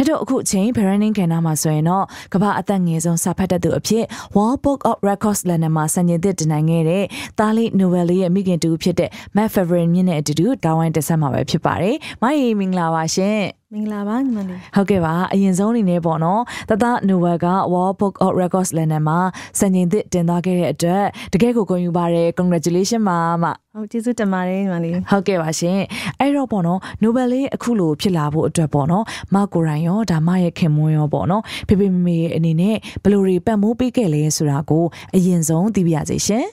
ထထုတ်အခုအချိန် Branding ကဏ္ဍမှာဆိုရင်တော့ကမ္ဘာအသက်ငယ်ဆုံးစာဖတ်တတ်သူအဖြစ် World Book of Records လက်နက်မှာစံညင်သစ်တင်နိုင်ခဲ့တဲ့သားလေး Novel လေးရဲ့မိခင်တူဖြစ်တဲ့ Matt Favorin မြင့်နဲ့အတူတူတာဝန်တက်ဆက်မှာပဲဖြစ်ပါတယ်။မယေမင်္ဂလာပါရှင်။မင်္ဂလာပါညီမလေးဟုတ်ကဲ့ပါအရင်ဆုံးအနေနဲ့ပေါ့နော်တသနိုဝယ်က World Book of Records လန်နံမှာစံချိန်သစ်တင်သားခဲ့တဲ့အတွက်တကယ့်ကိုဂုဏ်ယူပါတယ် congratulation ပါမဟုတ်ကျေးဇူးတင်ပါတယ်ညီမလေးဟုတ်ကဲ့ပါရှင်အဲ့တော့ပေါ့နော် Nobel လေးအခုလိုဖြစ်လာဖို့အတွက်ပေါ့နော်မကိုရိုင်းရောဒါမရဲ့ခင်မွန်းရောပေါ့နော်ဖေဖေမေမေအနေနဲ့ဘယ်လိုတွေပတ်မိုးပေးခဲ့လဲဆိုတာကိုအရင်ဆုံးသိပြရစီရှင်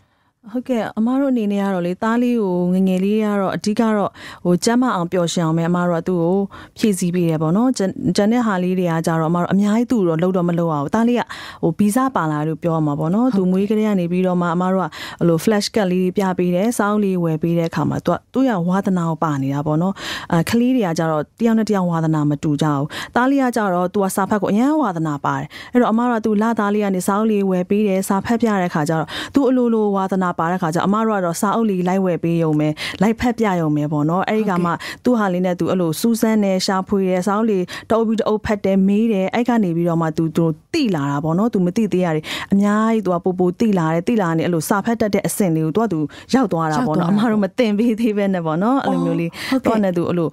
ဟုတ်ကဲ့အမတို့အနေနဲ့ကတော့လေသားလေးကိုငငယ်လေးကတော့အဓိကတော့ဟိုကျမ်းမအောင်ပျော်ရှင်အောင်ပဲအမတို့ကသူ့ကိုဖြည့်ဆည်းပေးတယ်ပေါ့နော်ဂျန်တဲ့ဟာလေးတွေကကြတော့အမတို့အများကြီးသူ့တော့လှုပ်တော့မလှုပ်အောင်သားလေးကဟိုဗီဇပါလာလို့ပြောရမှာပေါ့နော်သူမွေးကလေးကနေပြီးတော့မှအမတို့ကဟို flash card လေးပြပေးတယ်စောင်းလေးဝယ်ပေးတဲ့အခါမှာသူကသူ့ရဝါသနာကိုပါနေတာပေါ့နော်အဲကလေးတွေကကြတော့တယောက်နဲ့တယောက်ဝါသနာမတူကြဘူးသားလေးကကြတော့သူကစာဖတ်ကိုအရန်ဝါသနာပါတယ်အဲ့တော့အမတို့ကသူ့လာသားလေးကနေစောင်းလေးဝယ်ပေးတယ်စာဖတ်ပြတဲ့အခါကျတော့သူ့အလိုလိုဝါသနာပါတဲ့ခါကျအမတို့ကတော့စာအုပ်လေးလိုက်ဝယ်ပေးရုံပဲလိုက်ဖက်ပြရုံပဲပေါ့နော်အဲ့ဒီကမှသူ့ဟာလေးနဲ့သူအဲ့လိုစူးစမ်းနေရှာဖွေရစာအုပ်လေးတအုပ်ပြီးတအုပ်ဖက်တယ်မေးတယ်အဲ့ကနေပြီးတော့မှသူသူတိလာတာပေါ့နော်သူမတိသေးရတယ်အများကြီးသူကပို့ပို့တိလာတယ်တိလာနေအဲ့လိုစာဖက်တတ်တဲ့အဆင့်လေးကိုသူကသူရောက်သွားတာပေါ့နော်အမတို့မတင်ပေးသေးပဲနဲ့ပေါ့နော်အဲ့လိုမျိုးလေးသူကနဲ့သူအဲ့လို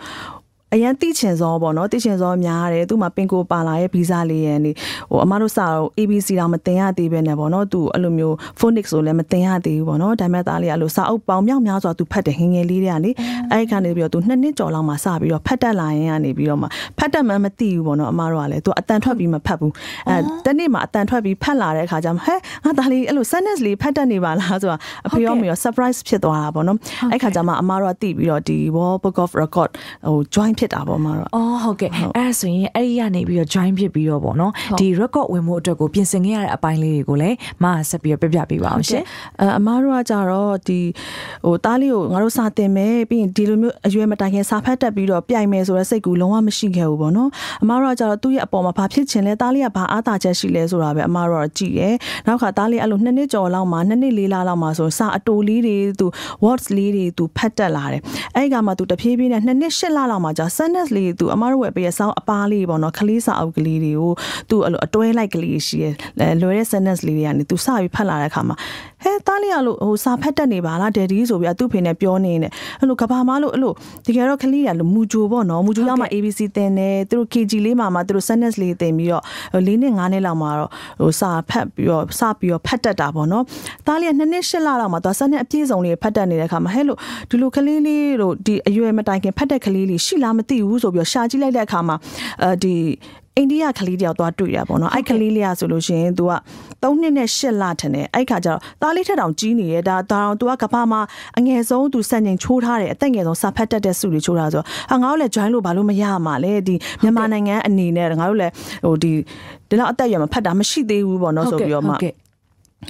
အရန်တိချင်စောပေါ့နော်တိချင်စောများတယ်သူ့မှာပင်ကိုပါလာရဲ့ဗီဇလေးရန်နေဟိုအမတို့စာတော့ ABC တော့မတင်ရသေးပဲနဲ့ပေါ့နော်သူအဲ့လိုမျိုး phonics ဆိုလည်းမတင်ရသေးဘူးပေါ့နော်ဒါမဲ့သားလေးကလို့စာအုပ်ပေါင်မြောက်များစွာသူဖတ်တယ်ငငယ်လေးတွေကလေအဲ့ခါနေပြီးတော့သူနှစ်နှစ်ကျော်လောက်မှစပြီးတော့ဖတ်တတ်လာရင်ကနေပြီးတော့မှဖတ်တတ်မှမသိဘူးပေါ့နော်အမတို့ကလည်းသူအတန်ထွက်ပြီးမဖတ်ဘူးအဲတနေ့မှအတန်ထွက်ပြီးဖတ်လာတဲ့အခါကျမှဟဲ့ငါသားလေးအဲ့လို sentence လေးဖတ်တတ်နေပါလားဆိုတာအဖေရောမေရော surprise ဖြစ်သွားတာပေါ့နော်အဲ့ခါကျမှအမတို့ကတိပြီးတော့ဒီ World Book of Record ဟို join ဖြစ်တာပေါ့မှာတော့။အော်ဟုတ်ကဲ့။အဲ့ဒါဆိုရင်အဲ့ဒီကနေပြီးတော့ join ဖြစ်ပြီးတော့ပေါ့နော်။ဒီ record ဝင်မှုအတွက်ကိုပြင်ဆင်ခဲ့ရတဲ့အပိုင်းလေးတွေကိုလည်းမအားဆက်ပြီးတော့ပြပြပေးပါအောင်ရှင်။အအမတို့ကကြတော့ဒီဟိုတားလေးကိုငါတို့စာတင်မယ်ပြီးရင်ဒီလိုမျိုးအရွယ်မတိုင်ခင်စာဖတ်တတ်ပြီးတော့ပြိုင်မယ်ဆိုတဲ့စိတ်ကူလုံးဝမရှိခဲ့ဘူးပေါ့နော်။အမတို့ကကြတော့သူ့ရဲ့အပေါ်မှာဘာဖြစ်ချင်လဲတားလေးကဘာအားသာချက်ရှိလဲဆိုတာပဲအမတို့ကကြည့်ရဲ။နောက်ခါတားလေးအဲ့လိုနှစ်နှစ်ကျော်လောက်မှနှစ်နှစ်လေးလလောက်မှဆိုစာအတိုလေးတွေသူ words လေးတွေသူဖတ်တတ်လာတယ်။အဲ့ကမှသူတဖြည်းဖြည်းနဲ့နှစ်နှစ်ရှစ်လလောက်မှကြာ sadness လေးသူအမတို့ဝယ်ပေးရဆောင်းအပားလေးပေါ့နော်ခလေးစာအုပ်ကလေးတွေကိုသူအဲ့လိုအတွဲလိုက်ကလေးရှိရလွယ်တဲ့ sadness လေးတွေကနေသူစပြီးဖတ်လာတဲ့အခါမှာဟဲတားလေးကလို့ဟိုစာဖတ်တတ်နေပါလားဒက်ဒီဆိုပြီးသူ့ဖေနဲ့ပြောနေနေအဲ့လိုကဘာမလို့အဲ့လိုတကယ်တော့ခလေးကလို့မူဂျိုပေါ့နော်မူဂျိုရောက်မှ ABC သင်တယ်သူတို့ KG လေးမှာမှသူတို့ sadness လေးသင်ပြီးတော့၄နှစ်၅နှစ်လောက်မှာတော့ဟိုစာဖတ်ပြီးတော့စပြီးတော့ဖတ်တတ်တာပေါ့နော်တားလေးကနှစ်နှစ်ရှစ်လလောက်မှာသူက sadness အပြည့်စုံလေးဖတ်တတ်နေတဲ့အခါမှာဟဲလို့ဒီလိုခလေးလေးတို့ဒီအရွယ်မတိုင်ခင်ဖတ်တဲ့ခလေးလေးရှိလားမသိဘူးဆိုပြီးတော့ရှာကြည့်လိုက်တဲ့အခါမှာအဲဒီအိန္ဒိယကလေးတယောက်သွားတွေ့ရပါတော့။အဲ့ကလေးလေးอ่ะဆိုလို့ရှင် तू က3နှစ်နဲ့8လထင်တယ်။အဲ့ခါကျတော့သားလေးထက်တောင်ကြီးနေရဲ့ဒါဒါတော့ तू ကကဘာမှာအငယ်ဆုံး तू စံချိန်ချိုးထားတယ်အသက်ငယ်ဆုံးစာဖတ်တတ်တဲ့စုတွေချိုးထားဆိုတော့ဟာငါတို့လည်း join လို့ဘာလို့မရမှာလဲဒီမြန်မာနိုင်ငံအနေနဲ့ငါတို့လည်းဟိုဒီဒီလောက်အသက်ရမှာဖတ်တာမရှိသေးဘူးပေါ့နော်ဆိုပြီးတော့မှ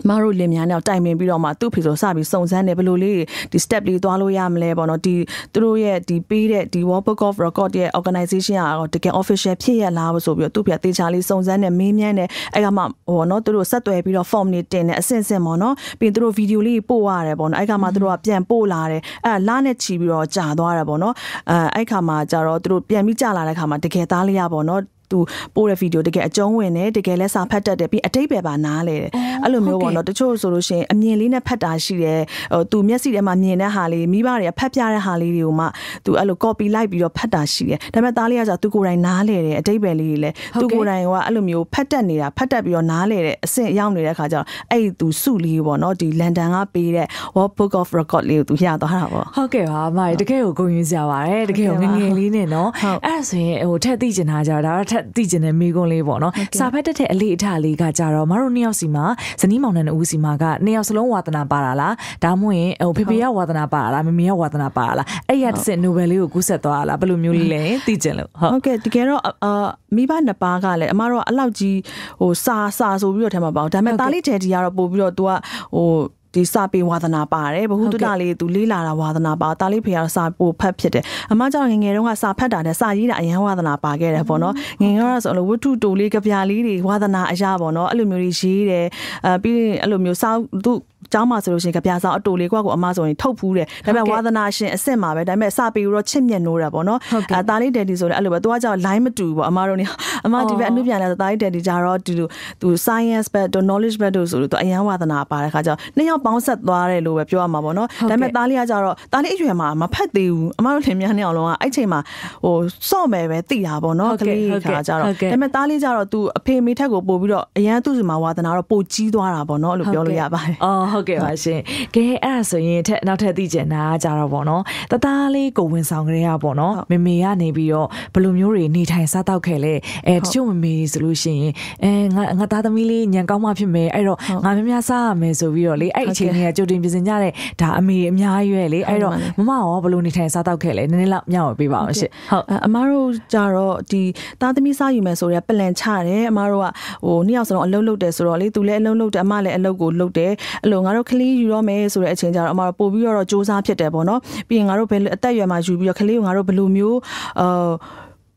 မတို့လင်မြန်းတော့တိုင်ပင်ပြီးတော့မှသူ့ဖေဆိုစပြီးစုံစမ်းတယ်ဘယ်လိုလေးဒီ step လေးသွားလို့ရမလဲပေါ့နော်ဒီသူတို့ရဲ့ဒီပေးတဲ့ဒီ World Book of Record ရဲ့ organization ကတော့တကယ် official ဖြစ်ရလားဆိုပြီးတော့သူ့ဖေတေချာလေးစုံစမ်းတယ်မေးမြန်းတယ်အဲ့ကမှပေါ့နော်သူတို့ဆက်သွယ်ပြီးတော့ form တွေတင်တယ်အဆင့်ဆင့်ပေါ့နော်ပြီးရင်သူတို့ video လေးပို့ရတယ်ပေါ့နော်အဲ့ကမှသူတို့ကပြန်ပို့လာတယ်အဲ့လာနဲ့ချီပြီးတော့ကြာသွားတယ်ပေါ့နော်အဲအဲ့ခါမှကြာတော့သူတို့ပြန်ပြီးကြာလာတဲ့ခါမှတကယ်သားလေးရပေါ့နော်သူပို့တဲ့ဗီဒီယိုတကယ်အကျုံးဝင်တယ်တကယ်လဲစာဖတ်တတ်တယ်ပြီးအတိတ်ပဲပါနားလဲတယ်အဲ့လိုမျိုးပေါ့နော်တချို့ဆိုလို့ရှိရင်အမြင်လေးနဲ့ဖတ်တာရှိတယ်ဟိုသူမျက်စိထဲမှာမြင်တဲ့ဟာလေးမိဘတွေကဖတ်ပြတဲ့ဟာလေးတွေကိုမှသူအဲ့လို copy လိုက်ပြီးတော့ဖတ်တာရှိတယ်ဒါပေမဲ့သားလေးကကြာသူကိုယ်တိုင်နားလဲတယ်အတိတ်ပဲလေးတွေလဲသူကိုယ်တိုင်ကအဲ့လိုမျိုးဖတ်တတ်နေတာဖတ်တတ်ပြီးတော့နားလဲတဲ့အဆင့်ရောက်နေတဲ့ခါကျတော့အဲ့သူစုလေးပေါ့နော်ဒီလန်ဒန်ကပေးတဲ့ World Book of Record လေးကိုသူရသွားတာပေါ့ဟုတ်ကဲ့ပါအမတကယ်ကိုဂုဏ်ယူစရာပါတယ်တကယ်ကိုငငယ်လေးနဲ့နော်အဲ့ဒါဆိုရင်ဟိုထက်သိချင်တာကြတော့ဒါထက်သက်သိကျင်တဲ့မိကွန်းလေးပေါ့နော်စာဖတ်တတ်တဲ့အလေးအထားလေးကကြတော့မတို့နှစ်ယောက်စီမှာဇနီးမောင်နှံအဦးစီမှာကနှစ်ယောက်စလုံးဝါသနာပါတာလားဒါမှမဟုတ်ဟိုဖေဖေကဝါသနာပါတာလားမမေကဝါသနာပါတာလားအဲ့ရတစ်စက်နိုဘယ်လေးကိုကူးဆက်သွားတာလားဘယ်လိုမျိုးလေးလဲသိကျင်လို့ဟုတ်ဟုတ်ကဲ့တကယ်တော့အာမိဘနှစ်ပါးကလည်းအမတို့ကအဲ့လောက်ကြီးဟိုစာစာဆိုပြီးတော့ထဲမှာပေါ့ဒါပေမဲ့တားလေးတယ်ဒီကတော့ပို့ပြီးတော့ तू ကဟိုဒီစာပေဝါသနာပါတယ်ဘ ഹു တုတလေးသူလေးလာတာဝါသနာပါတာလေးဖေကတော့စာပိုဖတ်ဖြစ်တယ်အမကြောင့်ငငယ်တုန်းကစာဖတ်တာနဲ့စာရေးတာအရန်ဝါသနာပါခဲ့တယ်ပေါ့နော်ငငယ်ကတော့ဆိုလို့ဝတ္ထုတိုလေးကြပြလေးတွေဝါသနာအရာပေါ့နော်အဲ့လိုမျိုးတွေရေးတယ်အဲပြီးရင်အဲ့လိုမျိုးစာသူเจ้าမှာဆိုလို့ရှိရင်ကြပြဆောင်အတူလေးကွာကိုအမဆိုရင်ထုတ်ဖူးတယ်ဒါပေမဲ့ဝါသနာရှင်အစ်စ်မှာပဲဒါပေမဲ့စပေကိုတော့ချစ်မြတ်နိုးတာပေါ့နော်အဲတာလေးဒယ်ဒီဆိုလည်းအဲ့လိုပဲသူကကြောက် line မတူဘူးပေါ့အမတို့နေအမဒီဘက်အမှုပြန်လာတာတာလေးဒယ်ဒီကြတော့ဒီလိုသူ science ဘက်တို့ knowledge ဘက်တို့ဆိုလို့သူအယံဝါသနာပါတဲ့ခါကျတော့နှစ်ယောက်ပေါင်းဆက်သွားတယ်လို့ပဲပြောရမှာပေါ့နော်ဒါပေမဲ့တာလေးကကြတော့တာလေးအရွယ်မှာမဖက်သေးဘူးအမတို့လင်မြန်းနေအောင်လုံးကအဲ့ချိန်မှာဟိုစော့မယ်ပဲတိတာပေါ့နော်ကလေးခါကြတော့ဒါပေမဲ့တားလေးကြတော့သူအဖေမိထက်ကိုပို့ပြီးတော့အရန်သူ့စီမှာဝါသနာတော့ပို့ကြီးသွားတာပေါ့နော်အဲ့လိုပြောလို့ရပါတယ်။အော်ဟုတ်ဟုတ်ကဲ့ပါရှင်ကဲအဲ့ဒါဆိုရင်ထက်နောက်ထပ်သိချင်တာကြတော့ဗောနော်တသားလေးကိုဝင်ဆောင်ကလေးရဗောနော်မမေကနေပြီးတော့ဘယ်လိုမျိုးတွေနေထိုင်စားတောက်ခဲ့လဲအဲတချို့မမေဆိုလို့ရှိရင်အဲငါငါသားသမီးလေးညံကောင်းမှဖြစ်မယ်အဲ့တော့ငါများများစားရမယ်ဆိုပြီးတော့လေအဲ့အချိန်ကြီးကကြိုတင်ပြင်ဆင်ကြတဲ့ဒါအမေအများကြီးရဲ့လေအဲ့တော့မမရောဘယ်လိုနေထိုင်စားတောက်ခဲ့လဲနည်းနည်းလောက်မျှဝေပေးပါအောင်ရှင်ဟုတ်အမတို့ကြတော့ဒီသားသမီးစားယူမယ်ဆိုတော့ပလန်ချတယ်အမတို့ကဟိုနှစ်ယောက်စလုံးအလုပ်လုပ်တယ်ဆိုတော့လေသူလည်းအလုပ်လုပ်တယ်အမလည်းအလုပ်ကိုလုပ်တယ်အဲ့လိုငါတို့ကလေးယူတော့မယ်ဆိုတဲ့အချိန်ကျတော့အမတို့ပို့ပြီးတော့စူးစမ်းဖြစ်တယ်ပေါ့နော်ပြီးရင်ငါတို့ဘယ်လိုအသက်အရွယ်မှာယူပြီးတော့ကလေးကိုငါတို့ဘယ်လိုမျိုးအာ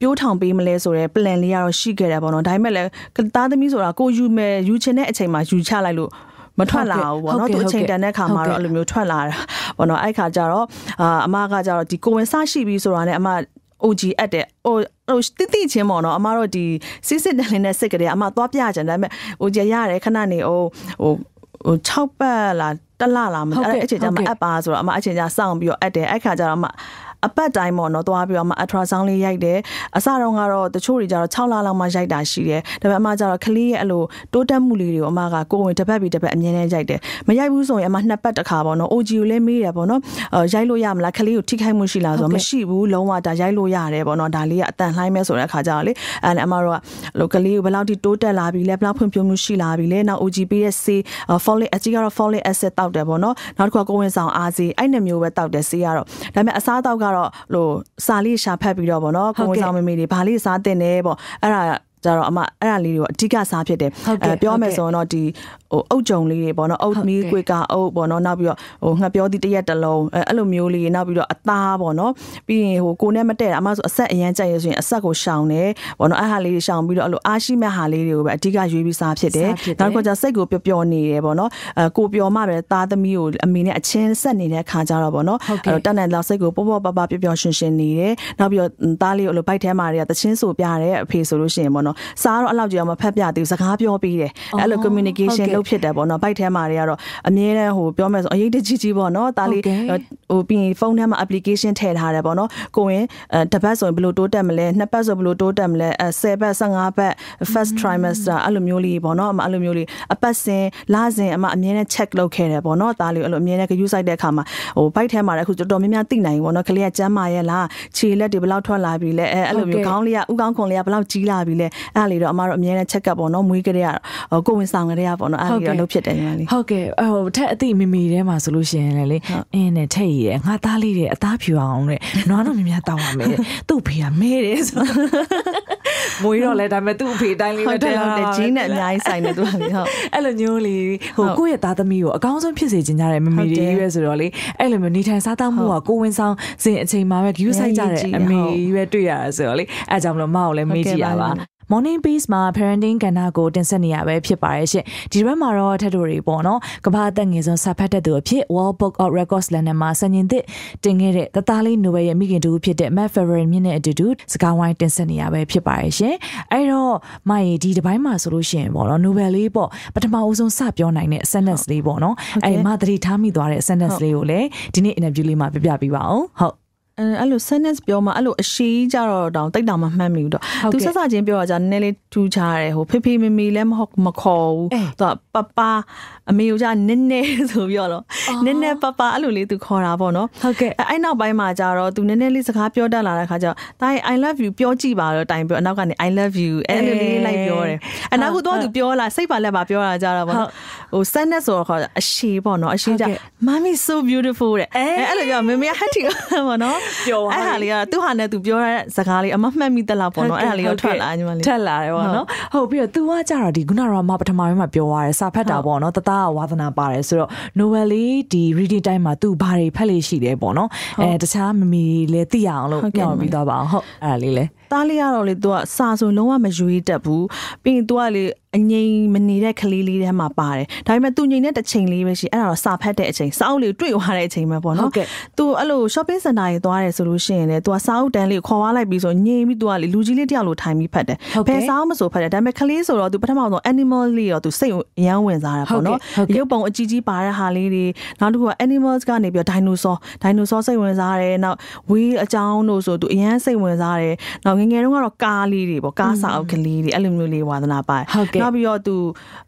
ပြိုးထောင်ပေးမလဲဆိုတော့ plan လေးကတော့ရှိခဲ့တယ်ပေါ့နော်ဒါပေမဲ့လည်းသားသမီးဆိုတာကိုယူမယ်ယူချင်တဲ့အချိန်မှာယူချလိုက်လို့မထွက်လာဘူးပေါ့နော်သူအချိန်တန်တဲ့ခါမှာတော့အဲ့လိုမျိုးထွက်လာတာပေါ့နော်အဲ့ခါကျတော့အာအမကကျတော့ဒီကိုဝင်စရှိပြီဆိုတာနဲ့အမ OG အပ်တဲ့ဟိုဟိုတိတိချင်းပေါ့နော်အမတို့ဒီစစ်စစ်တန်လင်းတဲ့စစ်ကလေးအမသွားပြကြတယ်ဒါပေမဲ့ OG ရရတယ်ခဏနေအောင်ဟိုဟို6ပတ်လားတလလားမသိအဲ့အချိန်ကျမှအပ်ပါဆိုတော့အမအချိန်ကျစောင့်ပြီးတော့အပ်တယ်အဲ့ခါကျတော့အမအပတ်တိုင်းပေါ့နော်သွားပြီးတော့မှ ultrasound လေးရိုက်တယ်အစတုန်းကတော့တချို့တွေကျတော့6လလောက်မှရိုက်တာရှိတယ်ဒါပေမဲ့အမကျတော့ကလေးရဲ့အဲ့လိုတိုးတက်မှုလေးတွေကိုအမကကိုဝင်တစ်ပတ်ပြီးတစ်ပတ်အမြင်နဲ့ရိုက်တယ်မရိုက်ဘူးဆိုရင်အမနှစ်ပတ်တစ်ခါပေါ့နော် OG ကိုလည်းမေးတယ်ပေါ့နော်ရိုက်လို့ရမလားကလေးကိုထိခိုက်မှုရှိလားဆိုတော့မရှိဘူးလုံးဝဒါရိုက်လို့ရတယ်ပေါ့နော်ဒါလေးကအတန်လှိုင်းမဲ့ဆိုတဲ့အခါကျတော့လေအဲ့အမတို့ကအဲ့လိုကလေးကိုဘယ်လောက်ထိတိုးတက်လာပြီလဲဘယ်လောက်ဖွံ့ဖြိုးမှုရှိလာပြီလဲနောက် OG ပေးတဲ့ဆေး folic အကြီးကတော့ folic acid တောက်တယ်ပေါ့နော်နောက်တစ်ခါကိုဝင်ဆောင်အားဆေးအဲ့နှစ်မျိုးပဲတောက်တယ်ဆေးကတော့ဒါပေမဲ့အစားအသောက်ကတော့တော့ဟိုစာလေးရှာဖတ်ပြီးတော့ဗောနော်ကိုဝန်ဆောင်မိမိတွေဘာလေးစားတင်နေဗောအဲ့ဒါကြတော့အမအဲ့ဒါလေးတွေပေါ့အဓိကစားဖြစ်တယ်အဲပြောမယ်ဆိုရင်တော့ဒီဟိုအုတ်ကြုံလေးတွေပေါ့နော်အုတ်မီးကွေကအုတ်ပေါ့နော်နောက်ပြီးတော့ဟိုငှက်ပြောသည့်တရက်တစ်လုံးအဲအဲ့လိုမျိုးလေးနောက်ပြီးတော့အသားပေါ့နော်ပြီးရင်ဟိုကိုနဲ့မတည့်အမဆိုအဆက်အရန်ကြိုက်ရဆိုရင်အဆက်ကိုရှောင်တယ်ပေါ့နော်အဲ့ဟာလေးတွေရှောင်ပြီးတော့အဲ့လိုအားရှိမဲ့ဟာလေးတွေကိုပဲအဓိကရွေးပြီးစားဖြစ်တယ်နောက်တစ်ခါကျစိတ်ကိုပျော်ပျော်နေတယ်ပေါ့နော်အဲကိုပျော်မှပဲသားသမီးကိုအမေနဲ့အချင်းဆက်နေတဲ့အခါကျတော့ပေါ့နော်အဲ့တတ်နိုင်လောက်စိတ်ကိုပေါ့ပေါ့ပပပျော်ပျော်ရှင်ရှင်နေတယ်နောက်ပြီးတော့သားလေးကိုအဲ့လိုဘိုက်ထဲမှာတွေကတချင်းဆိုပြတယ်အဖေဆိုလို့ရှိရင်ပေါ့နော်နော်စားတော့အဲ့လောက်ကြီးတော့မဖက်ပြသေးဘူးစကားပြောပေးတယ်အဲ့လို communication လုပ်ဖြစ်တယ်ပေါ့နော်ဘိုက်ထဲမှာတွေကတော့အမြဲတမ်းဟိုပြောမယ်ဆိုအရေးတကြီးကြီးပေါ့နော်ဒါလေးဟိုပြီးရင်ဖုန်းထဲမှာ application ထည့်ထားတယ်ပေါ့နော်ကိုရင်တစ်ပတ်ဆိုရင်ဘယ်လိုတိုးတက်မလဲနှစ်ပတ်ဆိုဘယ်လိုတိုးတက်မလဲအဲ10ပတ်15ပတ် first trimester အဲ့လိုမျိုးလေးပေါ့နော်အမအဲ့လိုမျိုးလေးအပတ်စဉ်လစဉ်အမအမြဲတမ်း check လုပ်ခဲ့တယ်ပေါ့နော်ဒါလေးအဲ့လိုအမြဲတမ်း review site တဲ့အခါမှာဟိုဘိုက်ထဲမှာလည်းအခုတော်တော်များများသိနိုင်ပေါ့နော်ကလေးကကျမ်းမာရဲ့လားခြေလက်တွေဘယ်လောက်ထွက်လာပြီလဲအဲအဲ့လိုမျိုးခေါင်းလေးကဥကောင်းခွန်လေးကဘယ်လောက်ကြီးလာပြီလဲအဲ့လေတော့အမတို့အများနဲ့ check up ပေါ့နော်မွေးကလေးကတော့ကိုဝင်ဆောင်ကလေးကပေါ့နော်အဲ့လေတော့လုပ်ဖြစ်တယ်ညီမလေးဟုတ်ကဲ့ဟိုထက်အသိမိမိတဲမှာဆိုလို့ရှိရင်လည်းလေအင်းနဲ့ထက်ရည်ငါသားလေးတဲ့အသားဖြူအောင်တဲ့နွားတော့များများတောင်းရမယ်သူ့ဖေကမဲတယ်ဆိုမွေးတော့လဲဒါပေမဲ့သူ့အဖေတိုင်းလေးပဲတက်လာတယ်ဂျင်းနဲ့အများကြီးဆိုင်နေသူကလေဟုတ်အဲ့လိုမျိုးလေဟိုကိုယ့်ရဲ့သားသမီးကိုအကောင်းဆုံးဖြစ်စေချင်ကြတယ်မမီတွေပဲဆိုတော့လေအဲ့လိုမျိုးနေထိုင်စားသောက်မှုကကိုဝင်ဆောင်စဉ်အချိန်မှာပဲ view ဆိုင်ကြတဲ့အမေကြီးပဲတွေ့ရတာဆိုတော့လေအဲ့ကြောင့်မလို့မအောင်လည်းမေးကြည့်ရပါ Morning Beast မှာ parenting ကဏ္ဍကိုတင်ဆက်နေရပဲဖြစ်ပါရဲ့ရှင်။ဒီရက်မှာတော့ထက်တူတွေပေါ့နော်။ကမ္ဘာသက်ငယ်ဆုံးစာဖတ်တဲ့သူအဖြစ် World Book of Records လန်ဒန်မှာစာရင်းသစ်တင်ခဲ့တဲ့တသားလေးနိုဘယ်ရဲ့မိခင်တူဖြစ်တဲ့ Matt Ferrer မြင့်နဲ့အတူတူစကားဝိုင်းတင်ဆက်နေရပဲဖြစ်ပါရဲ့ရှင်။အဲတော့မရေဒီဒီပိုင်းမှာဆိုလို့ရှိရင် ပေါ့နော်။ Nobel လေးပေါ့ပထမအဦးဆုံးစပြောနိုင်တဲ့ sentence လေးပေါ့နော်။အဲဒီမှာသတိထားမိသွားတဲ့ sentence လေးကိုလည်းဒီနေ့ interview လေးမှာပြပြပေးပါအောင်။ဟုတ်အဲ့လို sentence ပြောမှအဲ့လိုအရှိကြတော့တောင်တိတ်တောင်မမှတ်မိဘူးတော့သူဆက်စားချင်းပြောတာကြာနည်းနည်းလေးထူးခြားတယ်ဟိုဖေဖေမေမေလည်းမဟုတ်မခေါ်ဘူးသူကပပအမေကိုကြာနည်းနည်းဆိုပြောတော့နည်းနည်းပပအဲ့လိုလေးသူခေါ်တာပေါ့နော်ဟုတ်ကဲ့အဲ့နောက်ပိုင်းမှာကြာတော့သူနည်းနည်းလေးစကားပြောတတ်လာတဲ့ခါကျတော့တား I love you ပြောကြည့်ပါတော့တိုင်ပြောအနောက်ကနေ I love you အဲ့လိုလေးလိုက်ပြောတယ်အနောက်ကတော့သူပြောလာစိတ်ပါလက်ပါပြောတာကြာတော့ပေါ့နော်ဟို sentence ဆိုတော့ခေါ်အရှိပေါ့နော်အရှိကြ mommy so beautiful တဲ့အဲ့လိုပြောမေမေဟတ်တီပေါ့နော်ပျော်သွားအဲ့ဒါလေးကသူ့ဟာနဲ့သူပြောတဲ့စကားလေးအမမှတ်မိတက်လောက်ပေါ့နော်အဲ့ဒါလေးကိုထွက်လာညီမလေးထွက်လာတယ်ပေါ့နော်ဟုတ်ပြီးတော့ तू ကကြတော့ဒီခုနကမပထမပိုင်းမှာပြောသွားတယ်စာဖတ်တာပေါ့နော်တသားကဝါသနာပါတယ်ဆိုတော့ novel လေးဒီ reading time မှာ तू ဘာတွေဖတ်လေးရှိတယ်ပေါ့နော်အဲတခြားမမီလည်းသိရအောင်လို့ပြောင်းပြီးသွားပါအောင်ဟုတ်အဲ့ဒါလေးလဲသားလေးကတော့လေသူကစာဆိုလုံးဝမရွေးတတ်ဘူးပြီးရင်သူကလေအငိမ်မနေတဲ့ကလေးလေးထဲမှာပါတယ်ဒါပေမဲ့သူငိမ်တဲ့တစ်ချိန်လေးပဲရှိအဲ့ဒါတော့စာဖတ်တဲ့အချိန်စာအုပ်လေးတွေ့သွားတဲ့အချိန်ပဲပေါ့နော်သူအဲ့လို shopping center ကြီးသွားတယ်ဆိုလို့ရှိရင်လေသူကစာအုပ်တန်းလေးခေါ်သွားလိုက်ပြီးဆိုငိမ်ပြီးသူကလေလူကြီးလေးတယောက်လိုထိုင်ပြီးဖတ်တယ်ဘယ်စာအုပ်မဆိုဖတ်တယ်ဒါပေမဲ့ကလေးဆိုတော့သူပထမဆုံး animal လေးတော့သူစိတ်အယံဝင်စားတာပေါ့နော်ရုပ်ပုံအကြီးကြီးပါတဲ့ဟာလေးတွေနောက်တစ်ခုက animals ကနေပြီးတော့ dinosaur dinosaur စိတ်ဝင်စားတယ်နောက် whale အကြောင်းတို့ဆိုသူအယံစိတ်ဝင်စားတယ်နောက်ငငယ်တုန်းကတော့ကားလေးတွေပေါ့ကားစာအုပ်ကလေးတွေအဲ့လိုမျိုးလေးဝါသနာပါတယ်နောက်ပြီးတော့သူ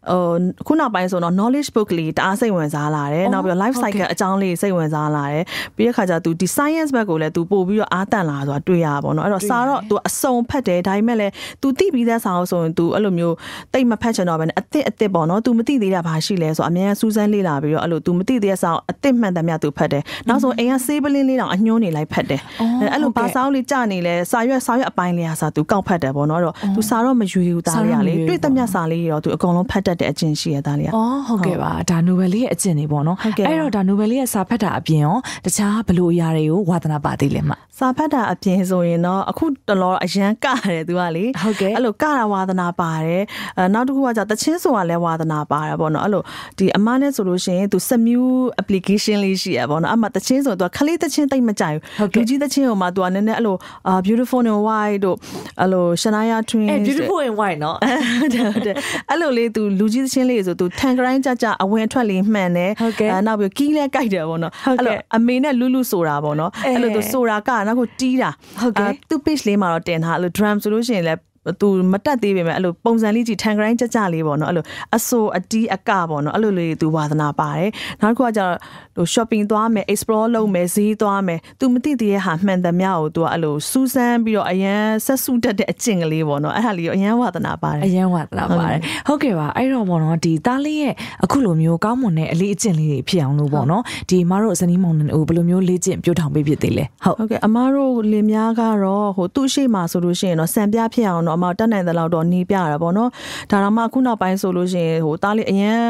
ဟိုခုနောက်ပိုင်းဆိုတော့ knowledge book လေးတအားစိတ်ဝင်စားလာတယ်နောက်ပြီးတော့ life cycle အကြောင်းလေးစိတ်ဝင်စားလာတယ်ပြီးတဲ့ခါကျသူဒီ science ဘက်ကိုလည်းသူပို့ပြီးတော့အားတန်လာဆိုတာတွေ့ရပါတော့เนาะအဲ့တော့စာတော့သူအစုံဖတ်တယ်ဒါပေမဲ့လည်းသူသိပြီးတဲ့စာအုပ်ဆိုရင်သူအဲ့လိုမျိုးတိတ်မဖတ်ချင်တော့ဘဲနဲ့အသစ်အသစ်ပေါ့เนาะသူမသိသေးတာဘာရှိလဲဆိုအများစူးစမ်းလေ့လာပြီးတော့အဲ့လိုသူမသိသေးတဲ့စာအုပ်အသစ်မှန်သမျှသူဖတ်တယ်နောက်ဆုံးအိမ်ကဆေးပလင်းလေးတောင်အညှိုးနေလိုက်ဖတ်တယ်အဲ့လိုဘာစာအုပ်လေးကြနေလဲစာရွက်စာရွက်အပိုင်းလေးอ่ะစာ तू ကောက်ဖတ်တယ်ပေါ့နော်အဲ့တော့ तू စာတော့မယူဘူးသားလေးอ่ะလေတွေ့သမျှစာလေးတွေတော့ तू အကုန်လုံးဖတ်တတ်တဲ့အကျင့်ရှိရသားလေးอ่ะအော်ဟုတ်ကဲ့ပါဒါနိုဘယ်လေးရဲ့အကျင့်တွေပေါ့နော်အဲ့တော့ဒါနိုဘယ်လေးရဲ့စာဖတ်တာအပြင်ရောတခြားဘလို့အရာတွေကိုဝါသနာပါသေးလဲမစာဖတ်တာအပြင်ဆိုရင်တော့အခုတလောအရန်ကတယ် तू ကလေဟုတ်ကဲ့အဲ့လိုကတာဝါသနာပါတယ်အဲနောက်တစ်ခုကじゃတချင်းဆိုတာလဲဝါသနာပါတာပေါ့နော်အဲ့လိုဒီအမနဲ့ဆိုလို့ရှိရင် तू စမြူ application လေးရှိရပေါ့နော်အမတချင်းဆိုတော့ तू ခလေးတချင်းတိတ်မကြိုက်ဘူးလူကြီးတချင်းကိုမှ तू ကနည်းနည်းအဲ့လို beautiful and why White တို့အဲ့လို Shania Twain အဲ Beautiful in White เนาะအဲ့လိုလေးသူလူကြီးသချင်းလေးဆိုသူထန်ကရိုင်းကြကြအဝင်အထွက်လေးမှန်တယ်အဲနောက်ပြီးကီးလဲကြိုက်တယ်ပေါ့နော်အဲ့လိုအမေနဲ့လူလူဆိုတာပေါ့နော်အဲ့လိုသူဆိုတာကနောက်ကိုတီးတာအဲသူ page လေးမှာတော့တင်ထားအဲ့လို drum ဆိုလို့ရှိရင်လည်းသူမတက်သေးပေမဲ့အဲ့လိုပုံစံလေးကြည့်ထန်ဂရိုင်းကြကြလေးပေါ့နော်အဲ့လိုအဆိုအတီးအကပေါ့နော်အဲ့လိုလေးသူဝါသနာပါတယ်နောက်တစ်ခုကကျတော့ဟို shopping သွားမယ် explore လုပ်မယ်ဈေးသွားမယ်သူမသိသေးတဲ့ဟာမှန်သမျှကိုသူကအဲ့လိုစူးစမ်းပြီးတော့အရန်ဆက်စုတတ်တဲ့အကျင့်ကလေးပေါ့နော်အဲ့ဒါလေးကိုအရန်ဝါသနာပါတယ်အရန်ဝါသနာပါတယ်ဟုတ်ကဲ့ပါအဲ့တော့ပေါ့နော်ဒီသားလေးရဲ့အခုလိုမျိုးကောင်းမွန်တဲ့အလေးအကျင့်လေးတွေဖြစ်အောင်လို့ပေါ့နော်ဒီမတို့ဇနီးမောင်နှံတို့ဘယ်လိုမျိုးလေ့ကျင့်ပြထောင်ပေးဖြစ်သေးလဲဟုတ်ဟုတ်ကဲ့အမတို့လင်မယားကတော့ဟိုသူ့ရှိမှဆိုလို့ရှိရင်တော့စံပြဖြစ်အောင်တော့မှတတ်နိုင်သလောက်တော့နှီးပြတာပေါ့နော်ဒါတော့မှခုနောက်ပိုင်းဆိုလို့ရှိရင်ဟိုတားလေးအရန်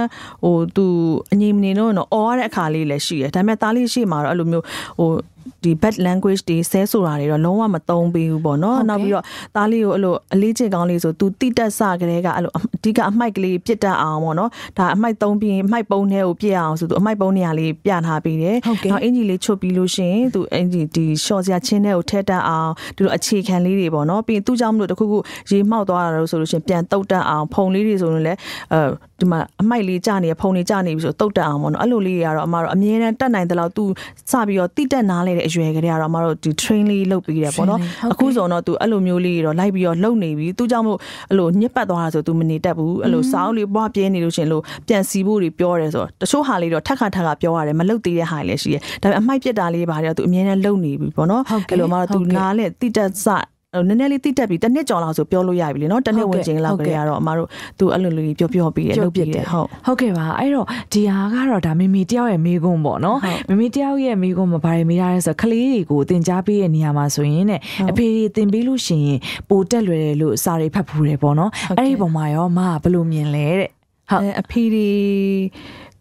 ဟိုသူအငြိမနေတော့တော့အော်ရတဲ့အခါလေးလည်းရှိတယ်ဒါပေမဲ့တားလေးရှိမှတော့အဲ့လိုမျိုးဟိုဒီ bad language တွေဆဲဆိုတာတွေတော့လုံးဝမသုံးပေးဘူးပေါ့နော်နောက်ပြီးတော့သားလေးကိုအဲ့လိုအလေးချင်ကောင်းလေးဆို तू တိတက်စကလေးကအဲ့လိုအဓိကအမိုက်ကလေးပြစ်တတ်အောင်ပေါ့နော်ဒါအမိုက်သုံးပြီးအမိုက်ပုံးထဲကိုပြစ်အောင်ဆို तू အမိုက်ပုံးနေရာလေးပြထားပေးတယ်နောက်အင်ဂျီလေးချုပ်ပြီးလို့ရှိရင် तू အင်ဂျီဒီ short စရာချင်းထဲကိုထည့်တတ်အောင်ဒီလိုအခြေခံလေးတွေပေါ့နော်ပြီးရင်သူ့ကြောင့်မလို့တခုခုရေမှောက်သွားတာလို့ဆိုလို့ရှိရင်ပြန်တုတ်တတ်အောင်ဖုံလေးတွေဆိုရင်လည်းအဲဒီမှာအမိုက်လေးကြနေဖုံလေးကြနေပြီဆိုတုတ်တတ်အောင်ပေါ့နော်အဲ့လိုလေးတွေကတော့အမတော့အမြဲတမ်းတတ်နိုင်သလောက် तू စပြီးတော့တိတက်နားလေတဲ့အရွယ်ကလေးကတော့အမတို့ဒီ train လေးလုပ်ပေးတယ်ပေါ့နော်အခုဆိုတော့ तू အဲ့လိုမျိုးလေးတော့လိုက်ပြီးတော့လုပ်နေပြီသူကြောင့်မို့အဲ့လိုညစ်ပတ်သွားတာဆို तू မနေတတ်ဘူးအဲ့လိုစောင်းလေးပွားပြဲနေလို့ရှင်လို့ပြန်စီဖို့တွေပြောတယ်ဆိုတော့တချို့ဟာလေးတော့ထက်ခါထက်ခါပြောရတယ်မလုပ်သေးတဲ့ဟာလည်းရှိတယ်ဒါပေမဲ့အမိုက်ပြက်တာလေးပါတယ် तू အမြဲတမ်းလုပ်နေပြီပေါ့နော်အဲ့လိုအမတို့ तू နားလဲတိတက်စနည်းနည်းလေးတိတက်ပြီးတစ်နှစ်ကျော်လောက်ဆိုပြောလို့ရပြီလေနော်တစ်နှစ်ဝင်ချင်းလောက်ကလေးကတော့အမတို့သူအဲ့လိုလေးပြောပြောပြီးအလုပ်ပြည့်တယ်ဟုတ်ဟုတ်ကဲ့ပါအဲ့တော့ဒီဟာကတော့ဒါမီမီတယောက်ရဲ့မိကုံပေါ့နော်မီမီတယောက်ရဲ့မိကုံမှာဗာရီမိရတဲ့ဆိုကလေးတွေကိုတင် जा ပေးရဲ့နေရာမှာဆိုရင်တဲ့အဖေတွေတင်ပေးလို့ရှိရင်ပိုတက်လွယ်တယ်လို့စာရိဖတ်ဖူးတယ်ပေါ့နော်အဲ့ဒီပုံမှာရောမကဘယ်လိုမြင်လဲတဲ့ဟုတ်အဖေတွေ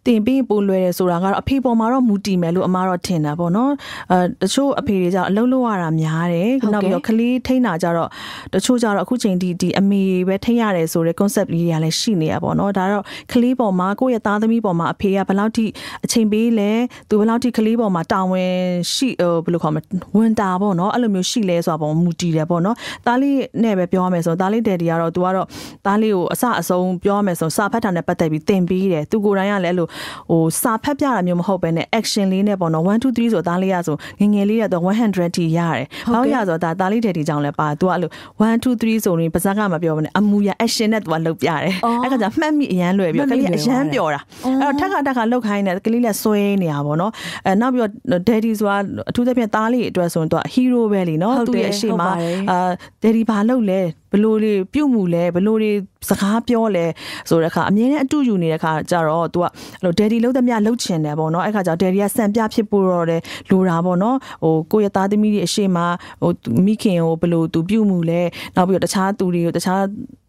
တင်ပေးပို့လွယ်တယ်ဆိုတာကတော့အဖေပေါ်မှာတော့မူတည်မယ်လို့အမတော့ထင်တာပေါ့နော်အဲတချို့အဖေတွေကြောင့်အလုံးလုံးရတာများတယ်နောက်ပြီးတော့ကလေးထိန်းတာကြတော့တချို့ကြတော့အခုချိန်ဒီဒီအမေပဲထိန်းရတယ်ဆိုတဲ့ concept ကြီးတွေကလည်းရှိနေရပေါ့နော်ဒါတော့ကလေးပေါ်မှာကိုယ့်ရဲ့သားသမီးပေါ်မှာအဖေကဘယ်လောက်ထိအချိန်ပေးလဲသူဘယ်လောက်ထိကလေးပေါ်မှာတာဝန်ရှိဟိုဘယ်လိုခေါ်မလဲဝန်တာပေါ့နော်အဲ့လိုမျိုးရှိလဲဆိုတာပေါ်မူတည်တယ်ပေါ့နော်သားလေးနဲ့ပဲပြောရမယ်ဆိုတော့သားလေး daddy ကတော့ तू ကတော့သားလေးကိုအစအဆုံးပြောရမယ်ဆိုစာဖတ်တာနဲ့ပတ်သက်ပြီးသင်ပေးတယ်သူကိုယ်တိုင်ကလည်းအဲ့လိုဟိုစာဖတ်ပြတာမျိုးမဟုတ်ပဲနဲ့ action လေးနဲ့ပေါ့နော်1 2 3ဆိုသားလေးရဆိုငငယ်လေးရတော့100 ठी ရတယ်။ဘောက်ရဆိုဒါသားလေးတဲ့တီကြောင့်လည်းပါ။ तू ကအဲ့လို1 2 3ဆိုရင်ပါဇက်ကမပြောဘဲနဲ့အမူရ action နဲ့ तू ကလှုပ်ပြတယ်။အဲ့ခါကျမှတ်မိအရန်လွယ်ပြီးကလေးကအရန်ပျော်တာ။အဲ့တော့ထက်ခါတက်ခါလှုပ်ခိုင်းတယ်ကလေးလည်းဆွဲနေတာပေါ့နော်။အဲနောက်ပြီးတော့ daddy ဆိုတာအထူးသဖြင့်သားလေးအတွက်ဆိုရင် तू က hero ပဲလीနော်။သူ့ရဲ့အရှိမအာ daddy ဘာလှုပ်လဲ။လို့လေးပြုတ်မှုလဲဘလို့လေးစကားပြောလဲဆိုတဲ့အခါအမြင်နဲ့အတူယူနေတဲ့အခါကျတော့ तू ကအဲ့လို daddy လုံးသမျှလှုပ်ချင်တယ်ပေါ့နော်အဲ့ခါကျတော့ daddy ကစံပြဖြစ်ပို့တော့တယ်လိုတာပေါ့နော်ဟိုကိုယ့်ရဲ့သားသမီးတွေအရှိမဟိုမိခင်ကိုဘလို့ तू ပြုတ်မှုလဲနောက်ပြီးတော့တခြားသူတွေကိုတခြား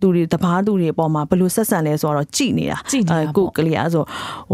သူတွေတပားသူတွေအပေါ်မှာဘလို့ဆက်ဆံလဲဆိုတော့ကြည်နေတာအဲကိုကလေးအားဆို